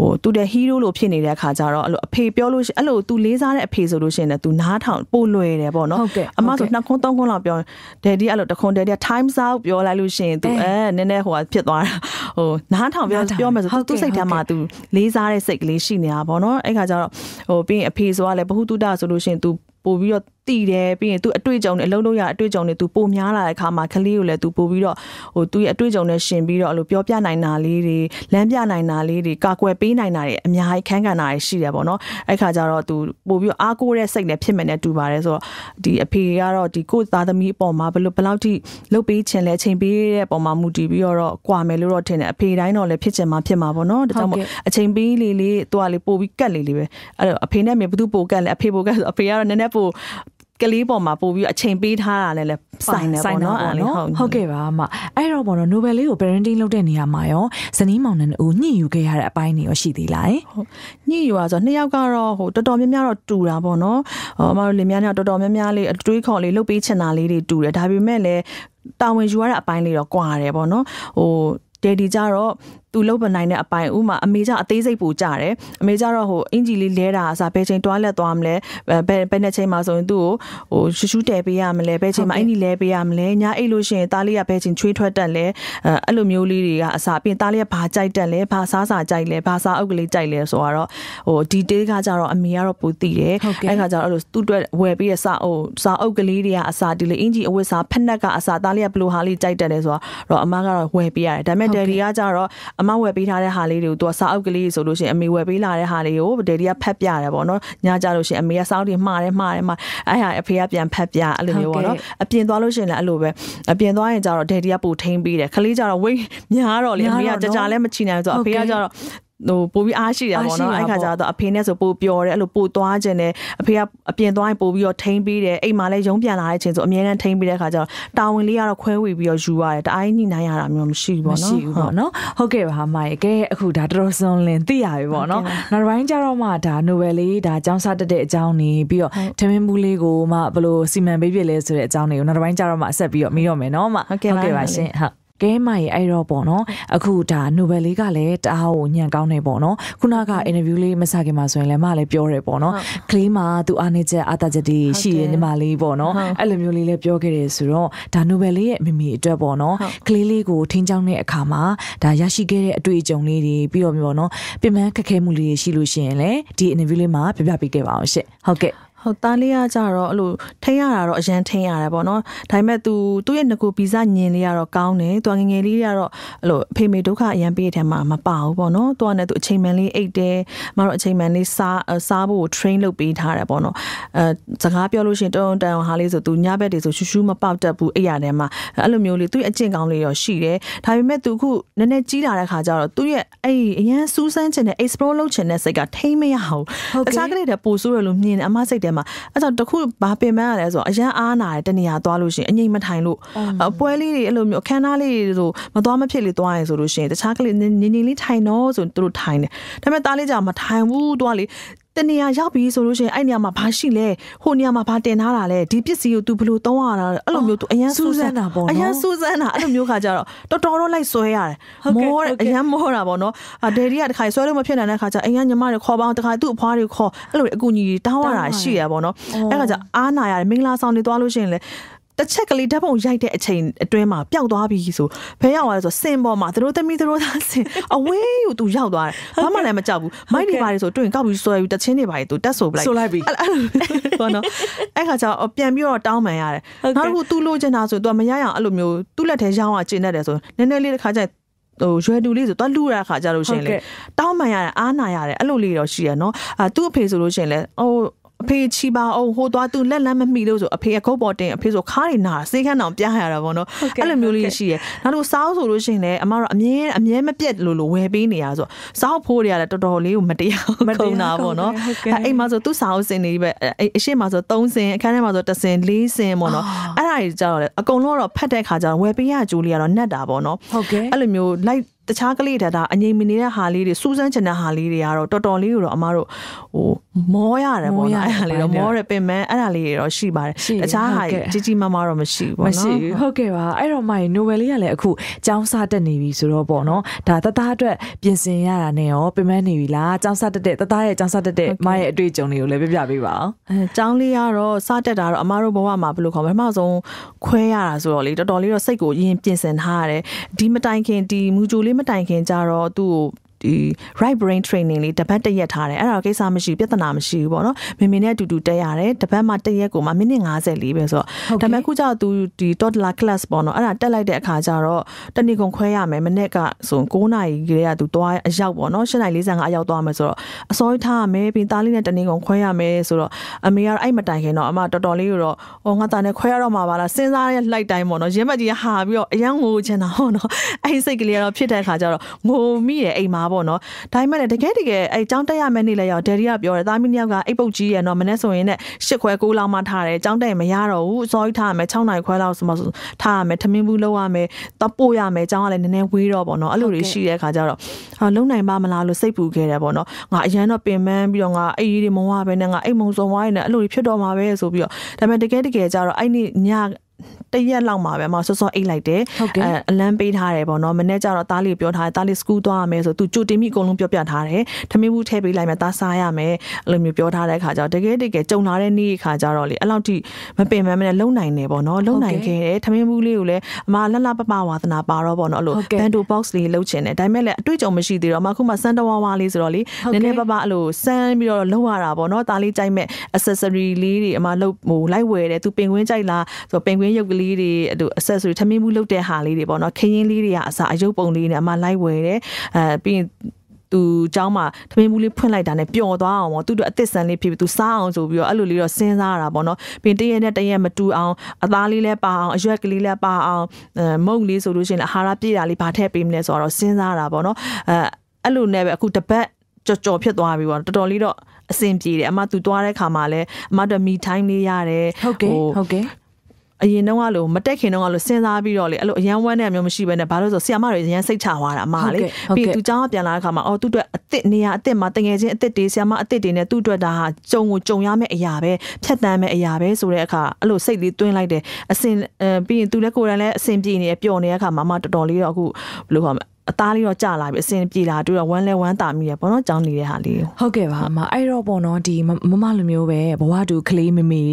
ဟို तू တဲ့ hero လို့ဖြစ်နေတဲ့အခါကျတော့အဲ့လိုအဖေပြောလို့အဲ့လို तू လေးစားတဲ့အဖေဆိုလို့ရှိရင် तू နားထောင်ပို့လွယ်တယ်ပေါ့နော်အမဆိုနှစ်ခွန်းသုံးခွန်းလောက်ပြော daddy အဲ့လိုတခွန်း daddy time times out ပြောလိုက်လို့ရှင်သူအဲနည်းနည်းဟိုကဖြစ်သွားတာဟိုနားထောင်ပြောပြောမယ်ဆိုသူစိတ်ထဲမှာသူလေးစားတဲ့စိတ်ကလေးရှိနေတာဗောနော်အဲ့ခါကျတော့ဟိုပြီးရင်အဖေဆိုတာလည်းဘ ഹു တုတဆိုလို့ရှင်သူပို့ပြီးတော့တည်တယ်ပြီးရင် तू အတွေ့အကြုံနဲ့အလုံးလုံးရအတွေ့အကြုံနဲ့ तू ပိုများလာတဲ့အခါမှာကလေးကိုလည်း तू ပို့ပြီးတော့ဟို तू ရဲ့အတွေ့အကြုံနဲ့ရှင်ပြီးတော့အဲ့လိုပြောပြနိုင်တာလေးတွေလမ်းပြနိုင်တာလေးတွေကာကွယ်ပေးနိုင်တာတွေအများကြီးခန်းကန်တာတွေရှိတယ်ပေါ့နော်အဲ့ခါကျတော့ तू ပို့ပြီးအားကိုးတဲ့စိတ်နဲ့ဖြစ်မယ်နဲ့တူပါတယ်ဆိုတော့ဒီအဖေကတော့ဒီကိုသားသမီးအပေါ်မှာဘယ်လိုဘယ်လောက်ထိလှုပ်ပေးခြင်းလဲအချိန်ပေးတဲ့အပေါ်မှာမူတည်ပြီးတော့ကွာမယ်လို့တော့ထင်တယ်အဖေတိုင်းတော့လည်းဖြစ်ချင်မှဖြစ်မှာပေါ့နော်ဒါကြောင့်မို့အချိန်ပေးလေးလေး तू ကလေပို့ပြီးကတ်လေးလေးပဲအဲ့တော့အဖေနဲ့မေဘသူပို့ကတ်လဲအဖေပို့ကတ်ဆိုအဖေကတော့နည်းနည်းပို့ကလေးပေါ်မှာပို့ပြီးအချိန်ပေးထားတာလည်းလည်းဆိုင်တယ်ပေါ့နော်အဲ့လိုဟုတ်ကဲ့ပါအမအဲ့တော့ပေါ့နော် Nobel လေးကို parenting လုပ်တဲ့နေရာမှာရောဇနီးမောင်နှံတို့ညှိယူခဲ့ရတဲ့အပိုင်းတွေရောရှိသေးလားဟုတ်ညှိယူရဆိုနှစ်ယောက်ကတော့ဟိုတော်တော်များများတော့တူတာပေါ့နော်အမတို့လင်မယားညောက်တော်တော်များများလေးအတွေးခေါ်လေးလှုပ်ပေးချင်တာလေးတွေတူတယ်ဒါပေမဲ့လည်းတာဝန်ယူရတဲ့အပိုင်းလေးတော့ကွာတယ်ပေါ့နော်ဟို daddy ကြတော့သူလှုပ်ပနိုင်တဲ့အပိုင်းဥမာအမေကြအသေးစိတ်ပူကြတယ်အမေကြတော့ဟိုအင်ဂျီလေးလဲတာအစားဘယ်ချိန်တွားလက်သွားမလဲဘယ်ဘယ်နှစ်ချိန်မှဆိုရင်သူ့ကိုဟိုရှူးရှူးတဲပေးရမလဲဘယ်ချိန်မှအင်ဂျီလဲပေးရမလဲညာအိတ်လို့ရှိရင်သားလေးကဘယ်ချိန်ချွေးထွက်တက်လဲအဲ့လိုမျိုးလေးတွေကအစားပြင်သားလေးကဘာကြိုက်တက်လဲဘာစားစာကြိုက်လဲဘာစားအုပ်ကလေးကြိုက်လဲဆိုတော့ဟို detail ကကြတော့အမေကတော့ပူတည်တယ်အဲ့ခါကျတော့အဲ့လိုသူ့အတွက်ဝယ်ပြီးရစာဟိုစာအုပ်ကလေးတွေကအစားဒီလေအင်ဂျီအဝတ်စားဖက်နှက်ကအစားသားလေးကဘလိုဟာလေးကြိုက်တက်လဲဆိုတော့အမကတော့ဝယ်ပေးရတယ်ဒါပေမဲ့ daddy ကကြတော့အမဝယ်ပေးထားတဲ့ဟာလေးတွေကိုသူကစာအုပ်ကလေးဆိုလို့ရှိရင်အမေဝယ်ပေးလာတဲ့ဟာလေးကိုဒယ်ဒီကဖတ်ပြတယ်ပေါ့နော်ညကြလို့ရှိရင်အမေကစာအုပ်တွေမှားတယ်မှားတယ်မှားအဲ့ဟာအဖေကပြန်ဖတ်ပြအဲ့လိုမျိုးပေါ့နော်အပြင်သွားလို့ရှိရင်လည်းအဲ့လိုပဲအပြင်သွားရင်ကြတော့ဒယ်ဒီကပို့ထိန်းပေးတယ်ခလေးကြတော့ဝိတ်များတော့လေအမေကကြာကြာလည်းမချီနိုင်ဘူးဆိုတော့အဖေကကြတော့ဟိုပိုပြီးအားရှိတာပေါ့နော်အဲ့ခါကျတော့အဖေနဲ့ဆိုပိုပျော်တယ်အဲ့လိုပိုသွားခြင်းတယ်အဖေကအပြင်သွားရင်ပိုပြီးတော့ထိမ့်ပေးတယ်အိမ်မှာလည်းရုံးပြန်လာတဲ့အချိန်ဆိုအများနဲ့ထိမ့်ပေးတဲ့ခါကျတော့တာဝန်လေးကတော့ခွဲဝေပြီးတော့ယူရတယ်တအားညှိနှိုင်းရတာမျိုးမရှိဘူးပေါ့နော်မရှိဘူးပေါ့နော်ဟုတ်ကဲ့ပါမိုင်ကဲအခုဒါတော်တော်စွန်လင်းသိရပြီပေါ့နော်နောက်ပိုင်းကျတော့မှဒါ novel လေးဒါចောင်းစားတက်တဲ့အကြောင်းနေပြီးတော့ထမင်းဘူးလေးကိုမှဘယ်လိုစီမံပေးပြလဲဆိုတဲ့အကြောင်းတွေကိုနောက်ပိုင်းကျတော့မှအဆက်ပြီးတော့မိတော့မယ်နော်မဟုတ်ကဲ့ပါရှင်ဟုတ်ကဲမိုင်အဲ့တော့ပေါ့နော်အခုဒါနိုဘယ်လေးကလည်းတအားကိုညံကောင်းနေပေါ့နော်ခုနကအင်တာဗျူးလေးမစခင်မှာဆိုရင်လည်းမလည်းပြောတယ်ပေါ့နော်ကလေးမှာသူအားနေချက်အားတချက်တွေရှိရညီမလေးပေါ့နော်အဲ့လိုမျိုးလေးလည်းပြောခဲ့တယ်ဆိုတော့ဒါနိုဘယ်လေးရဲ့မိမိအတွက်ပေါ့နော်ကလေးလေးကိုထင်းချောင်းတဲ့အခါမှာဒါရရှိခဲ့တဲ့အတွေ့အကြုံလေးတွေပြီးတော့မျိုးပေါ့နော်ပြင်ပန်းခက်ခဲမှုလေးတွေရှိလို့ရှိရင်လည်းဒီအင်တာဗျူးလေးမှာပြပြပေးခဲ့ပါအောင်ရှင့်ဟုတ်ကဲ့ဟိုသားလေးကကြတော့အဲ့လိုထိရတာတော့အရန်ထိရတယ်ပေါ့နော်ဒါပေမဲ့ तू သူ့ရဲ့ငကိုဗီဇညင်လေးကတော့ကောင်းတယ်သူငငယ်လေးကတော့အဲ့လိုအဖေမေဒုက္ခအရန်ပေးတဲ့ထဲမှာမပါဘူးပေါ့နော်သူကလည်းသူအချိန်မှန်လေးအိတ်တယ်မတော့အချိန်မှန်လေးစားစားဖို့ train လုပ်ပေးထားတယ်ပေါ့နော်အဲစကားပြောလို့ရှိရင်တုံတန်ဟာလေးဆို तू ညဘက်တွေဆိုရှူရှူမပေါက်တတ်ဘူးအိတ်ရတယ်မှာအဲ့လိုမျိုးလေးသူ့ရဲ့အကျင့်ကောင်းလေးတော့ရှိတယ်ဒါပေမဲ့ तू ခုနည်းနည်းကြီးလာတဲ့ခါကျတော့သူ့ရဲ့အဲ့အရန်စူးစမ်းခြင်းနဲ့ explore လုပ်ခြင်းနဲ့စိတ်ကထိမရဘူးတခြားကလေးတွေပိုဆိုးရလို့မြင်အမစိတ်တယ်မှာအဲ့ကြောင့်တခုဘာပင်ပန်းရလဲဆိုတော့အရန်အားနာတယ်တနေရာသွားလို့ရှိရင်အငိမ့်မထိုင်လို့ပွဲလေးတွေအဲ့လိုမျိုးအခမ်းအနားလေးတွေဆိုမသွားမဖြစ်လေသွားရင်ဆိုလို့ရှိရင်တခြားကလေးနင်းနင်းလေးထိုင်တော့ဆိုသူတို့ထိုင်တယ်ဒါပေမဲ့တားလေးကြမထိုင်ဘူးသွားလေတနေရာရောက်ပြီဆိုလို့ရှိရင်အဲ့နေရာမှာဘာရှိလဲဟိုနေရာမှာဘာတင်ထားတာလဲဒီပစ္စည်းကို तू ဘယ်လိုသုံးရတာလဲအဲ့လိုမျိုး तू အရန်စူးစမ်းတာပေါ့နော်အရန်စူးစမ်းတာအဲ့လိုမျိုးခါကြတော့တော်တော်တော့လိုက်ဆွဲရတယ်မောအရန်မောတာပေါ့နော်ဒယ်ဒီကတခါဆွဲလို့မဖြစ်နိုင်တဲ့ခါကျအရန်ညီမတွေခေါ်ပေါင်းတခါသူ့အဖွားတွေခေါ်အဲ့လိုအကူညီတောင်းရတာရှိရပေါ့နော်အဲ့ခါကျအားနာရတယ်မင်္ဂလာဆောင်တွေသွားလို့ရှိရင်လည်းတစ်ချက်ကလေးဓာတ်ပုံရိုက်တဲ့အချိန်အတွင်းမှာပျောက်သွားပြီဆိုဘယ်ရောက်သွားလဲဆိုဆင်ပေါ်မှာသူတို့သမီးသူတို့သားဆင်အဝေးကိုသူရောက်သွားတယ်ဘာမှလည်းမကြောက်ဘူးမိုက်တွေပါတယ်ဆိုတွေ့ရင်ကောက်ပြီးဆွဲပြီးတချင်းတွေပါတယ်သူတက်ဆိုပလိုက်ဆိုလိုက်ပြီဘောနော်အဲ့ခါကျတော့ပြန်ပြီးတော့တောင်းပန်ရတယ်နောက်တစ်ခုသူ့လိုချင်တာဆိုသူကမရရအောင်အဲ့လိုမျိုးသူ့လက်ထဲရောင်းအောင်ကျင့်တတ်တယ်ဆိုနည်းနည်းလေးတစ်ခါကျဟိုရွယ်တူလေးဆိုတော့လူရခါကြလို့ရှင်လေတောင်းပန်ရတယ်အားနာရတယ်အဲ့လိုလေးတော့ရှိရနော် အာသူ့အဖေဆိုလို့ရှင်လေဟိုအဖေချီပါအောင်ဟိုသွားသူလက်လမ်းမမိလို့ဆိုအဖေအကုတ်ပေါ်တင်အဖေဆိုခါးနေနာစေးခန်းအောင်ပြရတာပေါ့နော်အဲ့လိုမျိုးလေးရှိရယ်နောက်တော့စောင်းဆိုလို့ရှိရင်လည်းအမတို့အမြဲအမြဲမပြတ်လို့လို့ဝယ်ပေးနေရဆိုစောင်းဖိုးတွေကလည်းတော်တော်လေးကိုမတရားခုံတာပေါ့နော်အဲ့အိမ်မှာဆိုသူ့စောင်းစင်တွေပဲအရှိမှာဆို3စင်အခန်းထဲမှာဆို1စင်4စင်ပေါ့နော်အဲ့ဒါကြီးကြတော့လေအကုန်လုံးကတော့ဖတ်တဲ့ခါကျတော့ဝယ်ပေးရကြိုးလေးကတော့နှက်တာပေါ့နော်ဟုတ်ကဲ့အဲ့လိုမျိုးလိုက်တခြားကလေးထက်ဒါအငိမ့်မနေတဲ့ဟာလေးတွေစူးစမ်းချင်တဲ့ဟာလေးတွေကတော့တော်တော်လေးကိုတော့အမတို့ဟိုမောရတယ်ပေါ့နော်အဲ့ဒါလေးတော့မောရပင်မန်းအဲ့ဒါလေးတွေတော့ရှိပါတယ်တခြားဟာကြီးကြီးမားမားတော့မရှိဘူးပေါ့နော်မရှိဟုတ်ကဲ့ပါအဲ့တော့မိုင်နိုဘယ်လေးကလည်းအခုចောင်းစားတက်နေပြီဆိုတော့ပေါ့နော်ဒါတသားအတွက်ပြင်ဆင်ရတာနဲ့ရောပင်မန်းနေပြီလားចောင်းစားတက်တဲ့တသားရဲ့ចောင်းစားတက်တဲ့မရဲ့အတွေ့အကြုံတွေကိုလည်းပြပြပေးပါအောင်အဲចောင်းလေးကတော့စားတက်တာတော့အမတို့ဘဝမှာဘယ်လိုခေါ်မလဲပထမဆုံးခွဲရတာဆိုတော့လေတော်တော်လေးတော့စိတ်ကိုရင်ပြင်ဆင်ထားရတယ်ဒီမတိုင်ခင်ဒီမူဂျိုလေးမတိုင်ခင်ကြတော့သူ့ကိုဒီ right brain training လေးတပတ်တရက်ထားတယ်အဲ့ဒါတော့ကိစ္စမရှိပြဿနာမရှိဘူးပေါ့နော်မင်မင်နဲ့အတူတူတက်ရတယ်တပတ်မှတရက်ကိုမှမိနစ်50လေးပဲဆိုတော့ဒါပေမဲ့ခုကျတော့ तू ဒီ toddler class ပေါ့နော်အဲ့ဒါတက်လိုက်တဲ့အခါကျတော့တနေ့ကုန်ခွဲရမယ်မနေ့ကဆို9နာရီကလေးက तू သွားအရောက်ပေါ့နော်7နာရီ45အရောက်သွားမယ်ဆိုတော့အစောထားရမယ်ပြီးသားလေးနဲ့တနေ့ကုန်ခွဲရမယ်ဆိုတော့အမေကတော့အဲ့မတိုင်ခင်တော့အမတော်တော်လေးကိုတော့ဟောငါသားနဲ့ခွဲရတော့မှာပါလားစဉ်းစားရလိုက်တိုင်းပေါ့နော်ရင်းမကြီးဟာပြီးတော့အရန်ငိုချင်တာဟောနော်အဲ့စိတ်ကလေးကတော့ဖြစ်တဲ့အခါကျတော့ငိုမိတယ်အိမ်မှာပေါ့နော်ဒါမှမဟုတ်တကယ်တကယ်အဲចောင်းတက်ရမယ့်နေ့လဲရောဒယ်ရီကပြောတယ်သားမီးနှစ်ယောက်ကအိတ်ပုတ်ကြီးရယ်နော်မနေ့ဆိုရင်ね၈ခွဲ၉လောက်မှထားတယ်ចောင်းတက်ရင်မရတော့ဘူးစောကြီးထားရမယ်၆နိုင်ခွဲလောက်ဆိုမှထားရမယ်ထမင်းဘူးလုပ်ရမယ်တော့ပို့ရမယ်ចောင်းကလည်းနည်းနည်းဝေးတော့ပေါ့နော်အဲ့လိုတွေရှိတဲ့အခါကျတော့လုံနိုင်ပါမလားလို့စိတ်ပူခဲ့တယ်ပေါ့နော်ငါအရန်တော့ပင်ပန်းပြီးတော့ငါအိတ်ကြီးတွေမဝပဲနဲ့ငါအိတ်မုံစုံဝိုင်းနဲ့အဲ့လိုတွေဖြစ်တော့မှာပဲဆိုပြီးတော့ဒါပေမဲ့တကယ်တကယ်ကျတော့အဲ့ဒီညတရက်လောက်မှာပဲအမစောစောအိတ်လိုက်တယ်အဲအလန်းပေးထားတယ်ပေါ့နော်မနေ့ကျတော့သားလေးပြောထားတယ်သားလေးစကူးသွားရမယ်ဆိုသူကြိုတင်မိအကုန်လုံးပြောပြထားတယ်ထမင်းဘူးထည့်ပေးလိုက်မယ်သားစားရမယ်အဲ့လိုမျိုးပြောထားတဲ့အခါကျတော့တကယ်တကယ်ကြုံလာတဲ့နေ့အခါကျတော့လေအဲ့လောက်ထိမပင်ပန်းမနဲ့လုံနိုင်တယ်ပေါ့နော်လုံနိုင်ခဲ့တယ်ထမင်းဘူးလေးကိုလည်းအမလှလှပပဝါသနာပါတော့ပေါ့နော်အဲ့လိုဘန်ဒူဘောက်စ်လေးလှုပ်ချင်တယ်ဒါပေမဲ့လည်းအတွေ့အကြုံမရှိသေးတော့အမခုမှစမ်းတဝါဝါလေးဆိုတော့လေနည်းနည်းပပအဲ့လိုစမ်းပြီးတော့လှုပ်ရတာပေါ့နော်သားလေးကြိုက်မဲ့ accessory လေးတွေအမလှုပ်ဟိုလိုက်ဝယ်တယ်သူပင်ကွင်းကြိုက်လားဆိုတော့ပင်ကွင်းရုပ်ကလေးလေးတွေဟို accessory ထမင်းဘူးလုပ်တဲ့ဟာလေးတွေပေါ့နော်ခရင်လေးတွေကအစားအယုတ်ပုံလေးနဲ့အမလိုက်ဝယ်တယ်အဲပြီးရင်သူเจ้าမှာသမင်းဘူးလေးဖွင့်လိုက်တာနဲ့ပျော်သွားအောင်ပေါ့သူတို့အသက်ဆန်လေးဖြစ်ပြီးသူစားအောင်ဆိုပြီးတော့အဲ့လိုလေးတော့စဉ်းစားရတာပေါ့နော်ပြင်တရက်နဲ့တရက်မတူအောင်အသားလေးလည်းပါအောင်အရွက်ကလေးလည်းပါအောင်မုတ်လေးဆိုလို့ရှိရင်အဟာရပြည့်တာလေးဗာထည့်ပေးမလဲဆိုတော့စဉ်းစားတာပေါ့နော်အဲအဲ့လိုနဲ့ပဲအခုတပတ်ကြော်ကြော်ဖြစ်သွားပြီပေါ့တော်တော်လေးတော့အဆင်ပြေတယ်အမသူသွားတဲ့ခါမှာလည်းအမတို့မီတိုင်းလေးရတယ်ဟုတ်ကဲ့ဟုတ်ကဲ့အရင်တော့ကလို့မတက်ခင်တော့ကလို့စဉ်းစားပြီးတော့လေအဲ့လိုအရန်ဝမ်းတဲ့မျိုးမရှိဘဲနဲ့ဘာလို့ဆိုဆီယမတွေအရန်စိတ်ချသွားတာအမလေပြီးသူကျောင်းကပြန်လာတဲ့ခါမှာအော်သူ့အတွက်အစ်စ်နေရအစ်စ်မှာတငယ်ချင်းအစ်စ်တွေဆီယမအစ်စ်တွေနဲ့သူ့အတွက်ဒါဟာကြုံကိုကြုံရမယ့်အရာပဲဖြတ်တန်းမယ့်အရာပဲဆိုတဲ့အခါအဲ့လိုစိတ်လေးတွင်းလိုက်တယ်အစင်ပြီးရင်သူလည်းကိုယ်တိုင်လည်းအစင်ပြေနေပျော်နေတဲ့အခါမှာမတော်တော်လေးတော့အခုဘယ်လိုခေါ်မလဲအသားလေးတော့ကြလာပြီအစင်ပြေလာတွေ့တော့ဝမ်းလဲဝမ်းတာမိရပေါ့နော်ကြောင်းနေတဲ့ဟာလေးဟုတ်ကဲ့ပါအမအဲ့တော့ပေါ့နော်ဒီမမလိုမျိုးပဲဘဝတူကလေးမမေ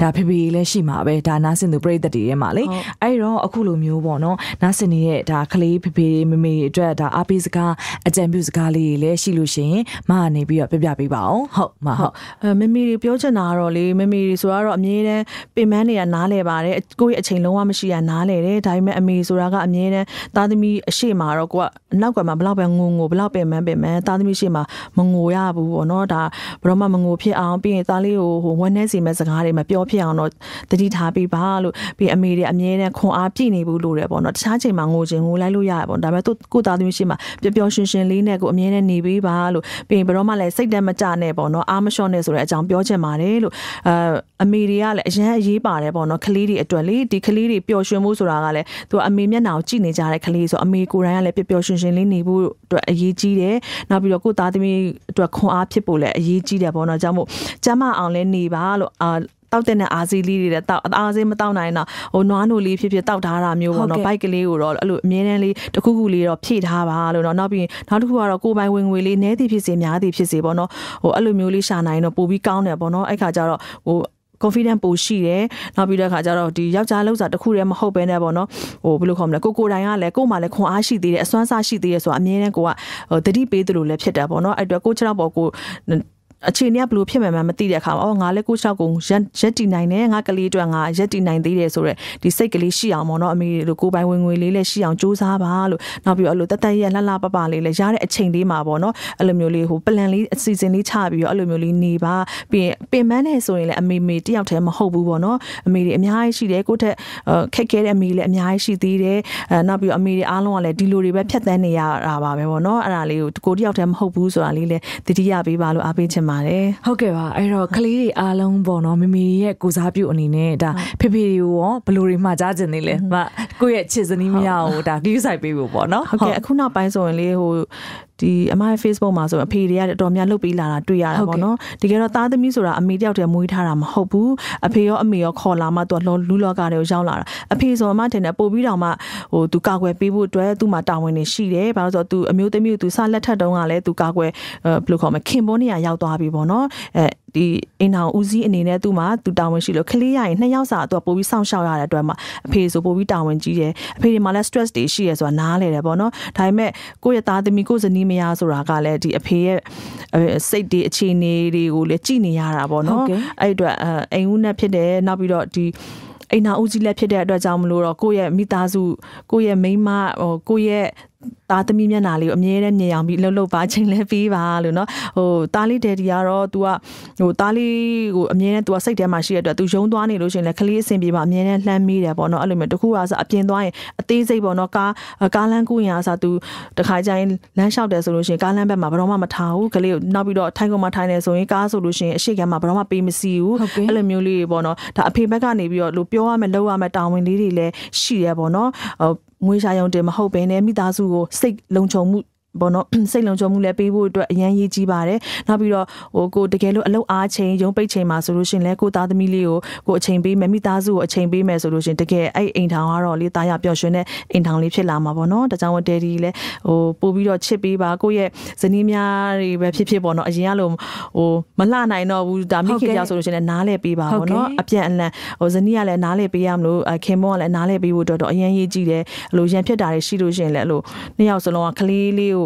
ဒါဖေဖေလည်းရှိမှာပဲဒါနားစင်သူပြိတ္တတွေရဲ့မှာလေအဲ့တော့အခုလိုမျိုးပေါ့နော်နားစင်နေတဲ့ဒါကလေးဖေဖေမမေအတွက်ဒါအားပေးစကားအကြံပြုစကားလေးတွေလည်းရှိလို့ရှိရင်မကနေပြီးတော့ပြပြပေးပါအောင်ဟုတ်မဟုတ်အဲမမေတွေပြောချင်တာကတော့လေမမေတွေဆိုတော့အမြဲတမ်းပင်ပန်းနေရနားလဲပါတယ်ကိုယ့်ရဲ့အချိန်လုံးဝမရှိရနားလဲတယ်ဒါပေမဲ့အမေဆိုတာကအမြဲတမ်းသားသမီးအရှိမှာတော့ကိုကအနောက်ကမှဘလောက်ပဲငိုငိုဘလောက်ပဲမန်းပဲမန်းသားသမီးရှိမှမငိုရဘူးပေါ့နော်ဒါဘရောမမငိုဖြစ်အောင်ပြီးရင်သားလေးကိုဟိုဝမ်းနည်းစေမဲ့စကားတွေမပြောဖြစ်အောင်တော့တတိထားပြီးပါလို့ပြီးအမေတွေအမြဲတမ်းခွန်အားပြည့်နေဘူးလို့ရပေါ့နော်တခြားချိန်မှာငိုခြင်းငိုလိုက်လို့ရရပေါ့ဒါပေမဲ့သူကိုသားသမီးရှိမှပျော်ပျော်ရွှင်ရွှင်လေးနဲ့ကိုအမြဲတမ်းနေပေးပါလို့ပြီးရင်ဘရောမလည်းစိတ်တမကြနဲ့ပေါ့နော်အားမလျှော့နဲ့ဆိုတဲ့အကြောင်းပြောချင်ပါတယ်လို့အအမေတွေကလည်းအရန်အရေးပါတယ်ပေါ့နော်ကလေးတွေအတွက်လေဒီကလေးတွေပျော်ရွှင်မှုဆိုတာကလည်းသူကအမေမျက်နှာကိုကြည့်နေကြတဲ့ကလေးဆိုအမေကိုယ်တိုင်ကလည်းပျော်ပျော်ရွှင်ရှင်လေးနေဖို့အတွက်အရေးကြီးတယ်နောက်ပြီးတော့ကိုသားသမီးအတွက်ခွန်အားဖြစ်ဖို့လည်းအရေးကြီးတယ်ပေါ့နော်ကြောင့်မို့ကျမအောင်လဲနေပါလို့အာတောက်တဲ့နဲ့အာစီလေးတွေတောက်အာစီမတောက်နိုင်တော့ဟိုနွားနိုလေးဖြစ်ဖြစ်တောက်ထားတာမျိုးပေါ့နော်ဘိုက်ကလေးကိုတော့အဲ့လိုအမြဲတမ်းလေးတစ်ခုခုလေးတော့ဖြည့်ထားပါလို့နော်နောက်ပြီးနောက်တစ်ခုကတော့ကိုပိုင်ဝင်ငွေလေးနည်းသည်ဖြစ်စေများသည်ဖြစ်စေပေါ့နော်ဟိုအဲ့လိုမျိုးလေးရှာနိုင်တော့ပို့ပြီးကောင်းတယ်ပေါ့နော်အဲ့ခါကျတော့ဟို confident ပိုရှိတယ်နောက်ပြီးတော့ခါကျတော့ဒီယောက်ျားလောက်စားတစ်ခုတည်းမဟုတ်ပဲနဲ့ပေါ့နော်ဟိုဘယ်လိုခေါ်မလဲကိုကိုတိုင်ကလည်းကို့မှာလည်းခွန်အားရှိသေးတယ်အစွမ်းစားရှိသေးတယ်ဆိုတော့အမြဲတမ်းကိုကဟိုတတိပေးသလိုလည်းဖြစ်တာပေါ့နော်အဲ့အတွက်ကိုချောက်ပေါ်ကိုအခြေအနေကဘလို့ဖြစ်မှန်းမသိတဲ့အခါမှာအော်ငါလည်းကိုချောက်ကိုရက်တီနိုင်တယ်ငါကလေးအတွက်ငါရက်တီနိုင်သေးတယ်ဆိုတော့ဒီစိတ်ကလေးရှိအောင်ပေါ့နော်အမေတို့ကိုပိုင်ဝင်ငွေလေးလည်းရှိအောင်စူးစမ်းပါလို့နောက်ပြီးတော့အဲ့လိုတသက်ရက်လှလှပပလေးလည်းရတဲ့အချိန်လေးမှာပေါ့နော်အဲ့လိုမျိုးလေးဟို plan လေးအစီအစဉ်လေးချပြီးတော့အဲ့လိုမျိုးလေးနေပါပြီးရင်ပင်ပန်းနေဆိုရင်လည်းအမေမေတယောက်တည်းမဟုတ်ဘူးပေါ့နော်အမေတွေအများကြီးရှိတယ်ကိုထက်ခက်ခဲတဲ့အမေလည်းအများကြီးရှိသေးတယ်အဲနောက်ပြီးတော့အမေတွေအားလုံးကလည်းဒီလိုတွေပဲဖြတ်သန်းနေရတာပါပဲပေါ့နော်အဲ့ဒါလေးကိုကိုတယောက်တည်းမဟုတ်ဘူးဆိုတာလေးလည်းတတိယပေးပါလို့အားပေးချင်ပါတယ်ဟုတ်ကဲ့ပါအဲ့တော့ကလေးတွေအားလုံးပေါ့နော်မမေရဲ့ကိုစားပြုအနေနဲ့ဒါဖေဖေတွေရောဘယ်လိုတွေမှာကြားကျင်နေလဲမကိုယ့်ရဲ့ချစ်စနီးမရအောင်ဒါဂရုစိုက်ပေးဖို့ပေါ့နော်ဟုတ်ကဲ့အခုနောက်ပိုင်းဆိုရင်လေဟိုဒီအမရဲ့ Facebook မှာဆိုအဖေတွေကတော်များလှုပ်ပေးလာတာတွေ့ရတာပေါ့နော်တကယ်တော့သားသမီးဆိုတာအမေတယောက်တည်းမွေးထားတာမဟုတ်ဘူးအဖေရောအမေရောခေါ်လာမှသူကလူလောကတွေကိုရောက်လာတာအဖေဆိုအမထင်တယ်ပို့ပြီးတော့မှဟိုသူကာကွယ်ပေးဖို့အတွက်သူ့မှာတာဝန်တွေရှိတယ်ဘာလို့ဆိုတော့သူအမျိုးသမီးကိုသူစလက်ထက်တုန်းကလည်းသူကာကွယ်ဘယ်လိုခေါ်မလဲခင်ပွန်းနေရရောက်သွားပြီပေါ့နော်အဲဒီအင်တော်ဦးစီးအနေနဲ့သူ့မှာသူတာဝန်ရှိလို့ကလေးရရင်နှစ်ယောက်စာသူကပို့ပြီးစောင့်ရှောက်ရတဲ့အတွက်မှာအဖေဆိုပို့ပြီးတာဝန်ကြီးတယ်အဖေဒီမှာလည်း stress တွေရှိရဆိုတာနားလေတယ်ပေါ့နော်ဒါပေမဲ့ကိုယ့်ရဲ့သားသမီးကိုယ့်ဇနီးမရဆိုတာကလည်းဒီအဖေရဲ့စိတ်တွေအခြေအနေတွေကိုလည်းကြည်နေရတာပေါ့နော်အဲ့အတွက်အိမ်ဦးနဲ့ဖြစ်တယ်နောက်ပြီးတော့ဒီအိမ်နာဦးကြီးလက်ဖြစ်တဲ့အတွက်ကြောင့်မလို့တော့ကိုယ့်ရဲ့မိသားစု ကိုယ့်ရဲ့မိန်းမဟိုကိုယ့်ရဲ့သားသမီးမျက်နှာလေးကိုအမြဲတမ်းမြင်အောင်ပြီးလှုပ်လှုပ်ပါအချိန်လဲပေးပါလို့နော်ဟိုသားလေးဒက်ဒီကတော့ तू ကဟိုသားလေးကိုအမြဲတမ်း तू ကစိတ်ထဲမှာရှိရတဲ့ तू ယုံသွားနေလို့ရှိရင်လည်းကလေးအဆင်ပြေပါအမြဲတမ်းလှမ်းမိတယ်ပေါ့နော်အဲ့လိုမျိုးတခုကဆိုအပြင်သွားရင်အသေးစိတ်ပေါ့နော်ကားကားလမ်းကူးရင်အစား तू တခါကျရင်လမ်းလျှောက်တယ်ဆိုလို့ရှိရင်ကားလမ်းဘက်မှာဘယ်တော့မှမထားဘူးကလေးကိုနောက်ပြီးတော့ထိုင်ကုန်မှာထိုင်နေဆိုရင်ကားဆိုလို့ရှိရင်အရှိကမှာဘယ်တော့မှပေးမစီဘူးအဲ့လိုမျိုးလေးတွေပေါ့နော်ဒါအဖေဘက်ကနေပြီးတော့လို့ပြောရမယ်လှုပ်ရမယ်တာဝန်လေးတွေလည်းရှိရပေါ့နော်ဟိုငွေရှာရုံတင်မဟုတ်ဘဲနဲ့မိသားစုကိုစိတ်လုံခြုံမှုဘောနော်စိတ်လုံခြုံမှုလည်းပေးဖို့အတွက်အရန်ရေးကြီးပါတယ်နောက်ပြီးတော့ဟိုကိုတကယ်လို့အလုပ်အားချိန်ရုံးပိတ်ချိန်မှာဆိုလို့ရှင်လဲကိုသားသမီးလေးကိုကိုအချိန်ပေးမယ်မိသားစုကိုအချိန်ပေးမယ်ဆိုလို့ရှင်တကယ်အဲ့အိမ်ထောင်ကတော့လေတာယာပျော်ရွှင်တဲ့အိမ်ထောင်လေးဖြစ်လာမှာပေါ့နော်ဒါကြောင့်ဒယ်ဒီလည်းဟိုပို့ပြီးတော့ချစ်ပေးပါကိုရဲ့ဇနီးများတွေပဲဖြစ်ဖြစ်ပေါ့နော်အရင်ကလိုဟိုမလှနိုင်တော့ဘူးဒါမိခင်ကြောင့်ဆိုလို့ရှင်လည်းနားလဲပေးပါပေါ့နော်အပြန်အလှန်ဟိုဇနီးကလည်းနားလဲပေးရမလို့ခင်မောကလည်းနားလဲပေးဖို့တော့တော့အရန်ရေးကြည့်တယ်အလိုရန်ဖြစ်တာတွေရှိလို့ရှင်လည်းအလိုနှစ်ယောက်စလုံးကကလေးလေးကို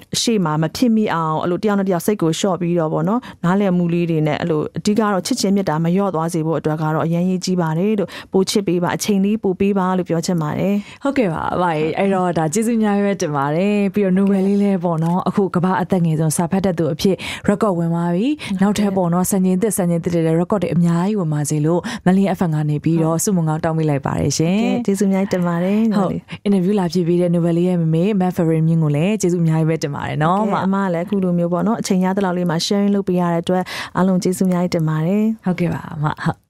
အရှိမမဖြစ်မိအောင်အဲ့လိုတယောက်နဲ့တယောက်စိတ်ကိုလျှော့ပြီးတော့ဗောနော်နားလည်မှုလေးတွေနဲ့အဲ့လိုအဓိကတော့ချစ်ချင်းမြတ်တာမလျော့သွားစေဖို့အတွက်ကတော့အရင်ရေးကြီးပါတယ်လို့ပိုချစ်ပေးပါအချိန်လေးပိုပေးပါလို့ပြောချင်ပါတယ်ဟုတ်ကဲ့ပါဘာကြီးအဲ့တော့ဒါကျေးဇူးများပဲတင်ပါတယ်ပြီးတော့ novel လေးလဲပေါ့နော်အခုကမ္ဘာအသက်ငယ်ဆုံးစာဖတ်တဲ့သူအဖြစ် record ဝင်သွားပြီနောက်ထပ်ပေါ့နော်စံချိန်သစ်စံချိန်သစ်တွေ record တွေအများကြီးဝင်ပါစေလို့မလင်း FM ကနေပြီးတော့စုမုံကောင်းတောင်းမိလိုက်ပါတယ်ရှင်ကျေးဇူးများတင်ပါတယ်ဟုတ် interview လာဖြစ်ပြီးတဲ့ novel လေးရဲ့မမေ Mafferin မြင့်ကိုလည်းကျေးဇူးအများကြီးပဲတင်ပါပါတယ်နော်အမအမလည်းအခုလိုမျိုးပေါ့နော်အချိန်ရတဲ့လောက်လေးမှာ sharing လုပ်ပေးရတဲ့အတွက်အားလုံးကျေးဇူးများတင်ပါတယ်ဟုတ်ကဲ့ပါအမဟုတ်